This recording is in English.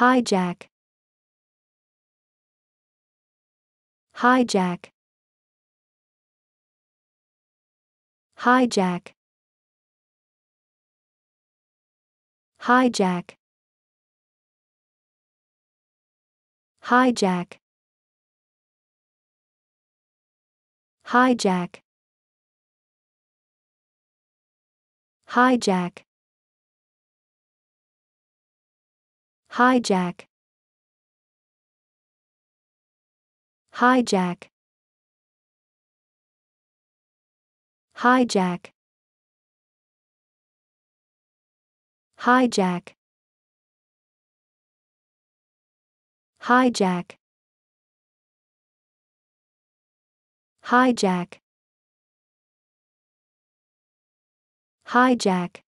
Hi Hi Hi Jack! Jack! Jack! Hi Jack! Hi Jack! Hi Jack! hijack hijack hijack hijack hijack hijack hijack